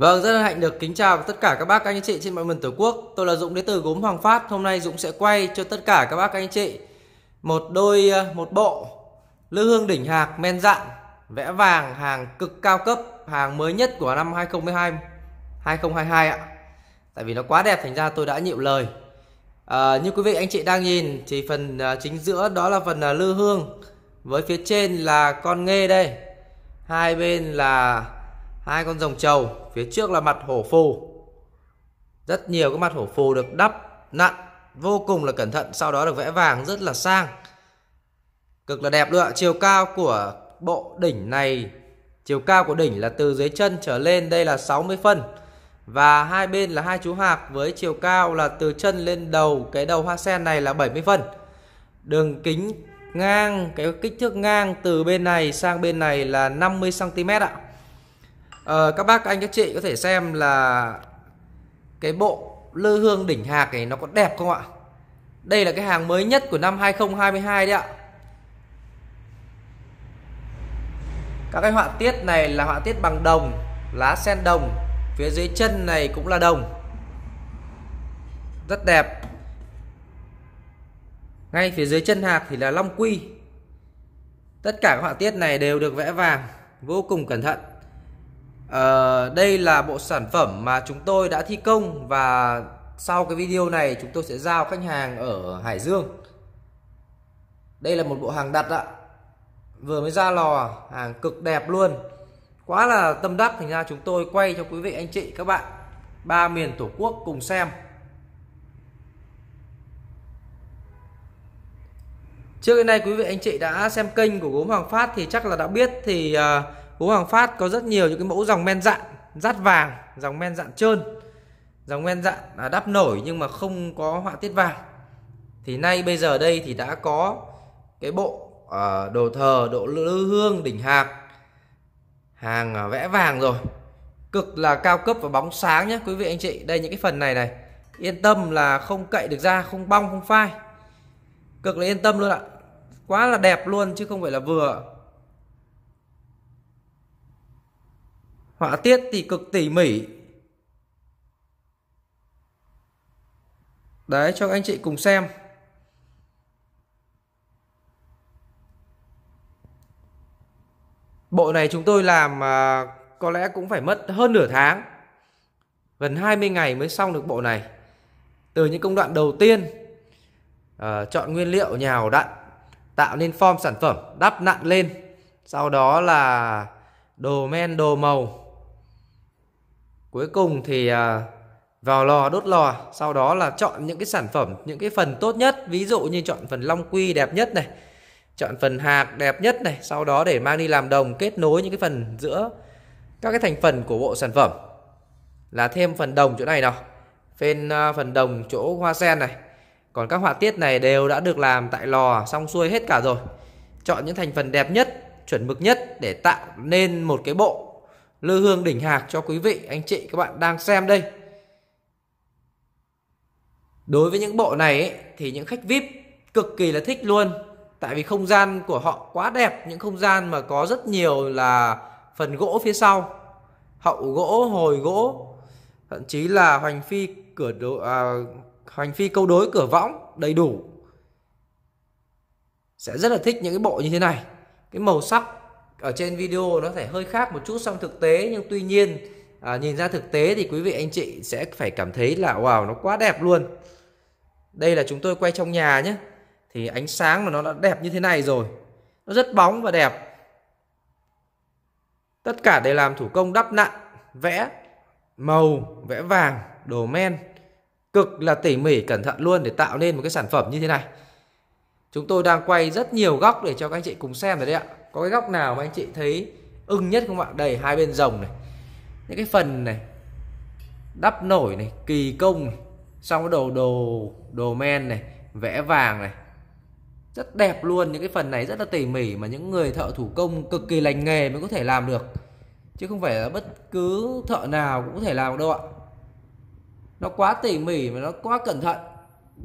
Vâng, rất hân hạnh được kính chào tất cả các bác anh chị trên mọi miền Tổ quốc. Tôi là Dũng đến từ gốm Hoàng Phát. Hôm nay Dũng sẽ quay cho tất cả các bác anh chị một đôi ờ, một bộ lư hương đỉnh hạc men dặn vẽ vàng hàng cực cao cấp, hàng mới nhất của năm 2022 2022 ạ. Tại vì nó quá đẹp thành ra tôi đã nhịu lời. À, như quý vị anh chị đang nhìn thì phần ờ, chính giữa đó là phần lư hương với phía trên là con nghê đây. Hai bên là hai con rồng trầu phía trước là mặt hổ phù rất nhiều cái mặt hổ phù được đắp nặn vô cùng là cẩn thận sau đó được vẽ vàng rất là sang cực là đẹp nữa chiều cao của bộ đỉnh này chiều cao của đỉnh là từ dưới chân trở lên đây là 60 phân và hai bên là hai chú hạc với chiều cao là từ chân lên đầu cái đầu hoa sen này là 70 phân đường kính ngang cái kích thước ngang từ bên này sang bên này là 50 cm ạ à, các bác các anh các chị có thể xem là cái bộ lư hương đỉnh hạc này nó có đẹp không ạ đây là cái hàng mới nhất của năm 2022 đấy ạ các cái họa tiết này là họa tiết bằng đồng lá sen đồng phía dưới chân này cũng là đồng rất đẹp ngay phía dưới chân hạc thì là long quy tất cả các họa tiết này đều được vẽ vàng vô cùng cẩn thận Ờ, đây là bộ sản phẩm mà chúng tôi đã thi công và sau cái video này chúng tôi sẽ giao khách hàng ở Hải Dương đây là một bộ hàng đặt ạ vừa mới ra lò hàng cực đẹp luôn quá là tâm đắc thành ra chúng tôi quay cho quý vị anh chị các bạn ba miền tổ quốc cùng xem trước đến nay quý vị anh chị đã xem kênh của gốm Hoàng Phát thì chắc là đã biết thì à, gỗ Hoàng Phát có rất nhiều những cái mẫu dòng men dặn rát vàng dòng men dặn trơn dòng men dặn à, đắp nổi nhưng mà không có họa tiết vàng thì nay bây giờ đây thì đã có cái bộ à, đồ thờ độ lư hương đỉnh hạc hàng à, vẽ vàng rồi cực là cao cấp và bóng sáng nhé quý vị anh chị đây những cái phần này này yên tâm là không cậy được ra không bong không phai cực là yên tâm luôn ạ quá là đẹp luôn chứ không phải là vừa họa tiết thì cực tỉ mỉ đấy cho anh chị cùng xem bộ này chúng tôi làm à, có lẽ cũng phải mất hơn nửa tháng gần 20 ngày mới xong được bộ này từ những công đoạn đầu tiên à, chọn nguyên liệu nhào đặn tạo nên form sản phẩm đắp nặn lên sau đó là đồ men đồ màu cuối cùng thì à, vào lò đốt lò sau đó là chọn những cái sản phẩm những cái phần tốt nhất ví dụ như chọn phần long quy đẹp nhất này chọn phần hạt đẹp nhất này sau đó để mang đi làm đồng kết nối những cái phần giữa các cái thành phần của bộ sản phẩm là thêm phần đồng chỗ này nào phên à, phần đồng chỗ hoa sen này còn các họa tiết này đều đã được làm tại lò xong xuôi hết cả rồi chọn những thành phần đẹp nhất chuẩn mực nhất để tạo nên một cái bộ lư hương đỉnh hạc cho quý vị anh chị các bạn đang xem đây đối với những bộ này ấy, thì những khách vip cực kỳ là thích luôn tại vì không gian của họ quá đẹp những không gian mà có rất nhiều là phần gỗ phía sau hậu gỗ hồi gỗ thậm chí là hoành phi cửa đồ, à, hoành phi câu đối cửa võng đầy đủ sẽ rất là thích những cái bộ như thế này cái màu sắc ở trên video nó sẽ hơi khác một chút song thực tế nhưng tuy nhiên à, nhìn ra thực tế thì quý vị anh chị sẽ phải cảm thấy là wow nó quá đẹp luôn đây là chúng tôi quay trong nhà nhé thì ánh sáng mà nó đã đẹp như thế này rồi nó rất bóng và đẹp tất cả để làm thủ công đắp nặn vẽ màu vẽ vàng đồ men cực là tỉ mỉ cẩn thận luôn để tạo nên một cái sản phẩm như thế này chúng tôi đang quay rất nhiều góc để cho các anh chị cùng xem rồi đấy ạ có cái góc nào mà anh chị thấy ưng nhất không ạ đầy hai bên rồng này những cái phần này đắp nổi này kỳ công này xong cái đồ đồ đồ men này vẽ vàng này rất đẹp luôn những cái phần này rất là tỉ mỉ mà những người thợ thủ công cực kỳ lành nghề mới có thể làm được chứ không phải là bất cứ thợ nào cũng có thể làm đâu ạ nó quá tỉ mỉ mà nó quá cẩn thận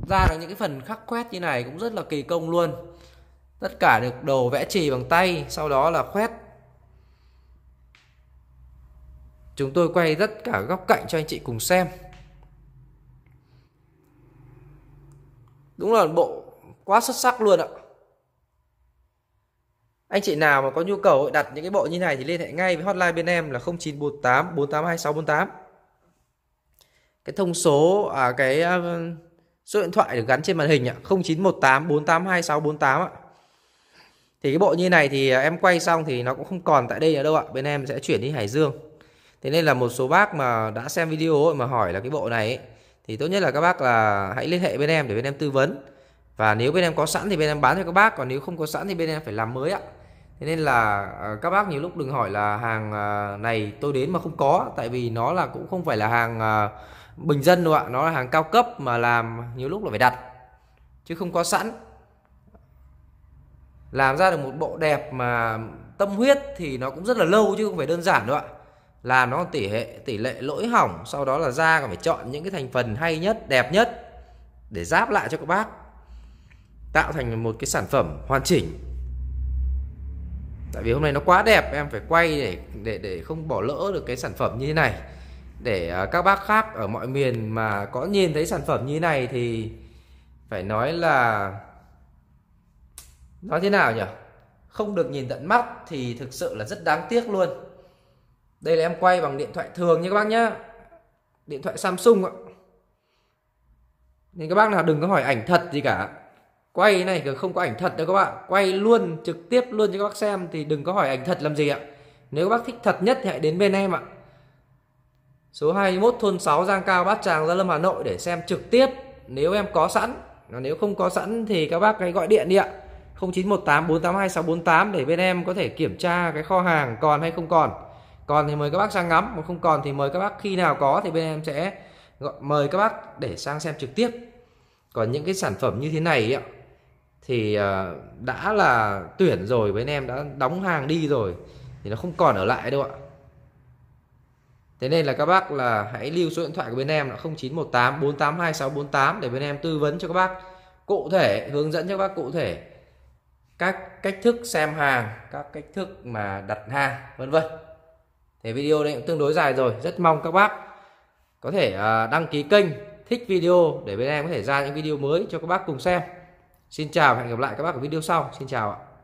ra được những cái phần khắc khoét như này cũng rất là kỳ công luôn tất cả được đồ vẽ chì bằng tay sau đó là khoét chúng tôi quay tất cả góc cạnh cho anh chị cùng xem đúng là bộ quá xuất sắc luôn ạ anh chị nào mà có nhu cầu đặt những cái bộ như này thì liên hệ ngay với hotline bên em là 0948 482648 cái thông số à, cái à, số điện thoại được gắn trên màn hình ạ 0918 482648 ạ thì cái bộ như này thì à, em quay xong thì nó cũng không còn tại đây nữa đâu ạ bên em sẽ chuyển đi Hải Dương thế nên là một số bác mà đã xem video ấy mà hỏi là cái bộ này ấy, thì tốt nhất là các bác là hãy liên hệ bên em để bên em tư vấn và nếu bên em có sẵn thì bên em bán cho các bác còn nếu không có sẵn thì bên em phải làm mới ạ thế nên là à, các bác nhiều lúc đừng hỏi là hàng à, này tôi đến mà không có tại vì nó là cũng không phải là hàng bình dân đâu ạ nó là hàng cao cấp mà làm nhiều lúc là phải đặt chứ không có sẵn làm ra được một bộ đẹp mà tâm huyết thì nó cũng rất là lâu chứ không phải đơn giản đâu ạ làm nó tỷ hệ tỷ lệ lỗi hỏng sau đó là ra còn phải chọn những cái thành phần hay nhất đẹp nhất để ráp lại cho các bác tạo thành một cái sản phẩm hoàn chỉnh tại vì hôm nay nó quá đẹp em phải quay để để để không bỏ lỡ được cái sản phẩm như thế này để à, các bác khác ở mọi miền mà có nhìn thấy sản phẩm như thế này thì phải nói là nói thế nào nhỉ không được nhìn tận mắt thì thực sự là rất đáng tiếc luôn đây là em quay bằng điện thoại thường nha các bác nhá điện thoại Samsung ạ nên các bác nào đừng có hỏi ảnh thật gì cả quay này không có ảnh thật đâu các bạn quay luôn trực tiếp luôn cho các bác xem thì đừng có hỏi ảnh thật làm gì ạ nếu các bác thích thật nhất thì hãy đến bên em ạ số 21 thôn 6 Giang Cao Bát Tràng Gia Lâm Hà Nội để xem trực tiếp nếu em có sẵn nếu không có sẵn thì các bác hãy gọi điện đi ạ 0918482648 để bên em có thể kiểm tra cái kho hàng còn hay không còn còn thì mời các bác sang ngắm còn không còn thì mời các bác khi nào có thì bên em sẽ gọi, mời các bác để sang xem trực tiếp còn những cái sản phẩm như thế này ấy, thì ờ, đã là tuyển rồi bên em đã đóng hàng đi rồi thì nó không còn ở lại đâu ạ Thế nên là các bác là hãy lưu số điện thoại của bên em là 0918 482 để bên em tư vấn cho các bác cụ thể, hướng dẫn cho các bác cụ thể các cách thức xem hàng các cách thức mà đặt hàng vân vân thì video này cũng tương đối dài rồi rất mong các bác có thể à, đăng ký kênh thích video để bên em có thể ra những video mới cho các bác cùng xem xin chào và hẹn gặp lại các bác ở video sau xin chào ạ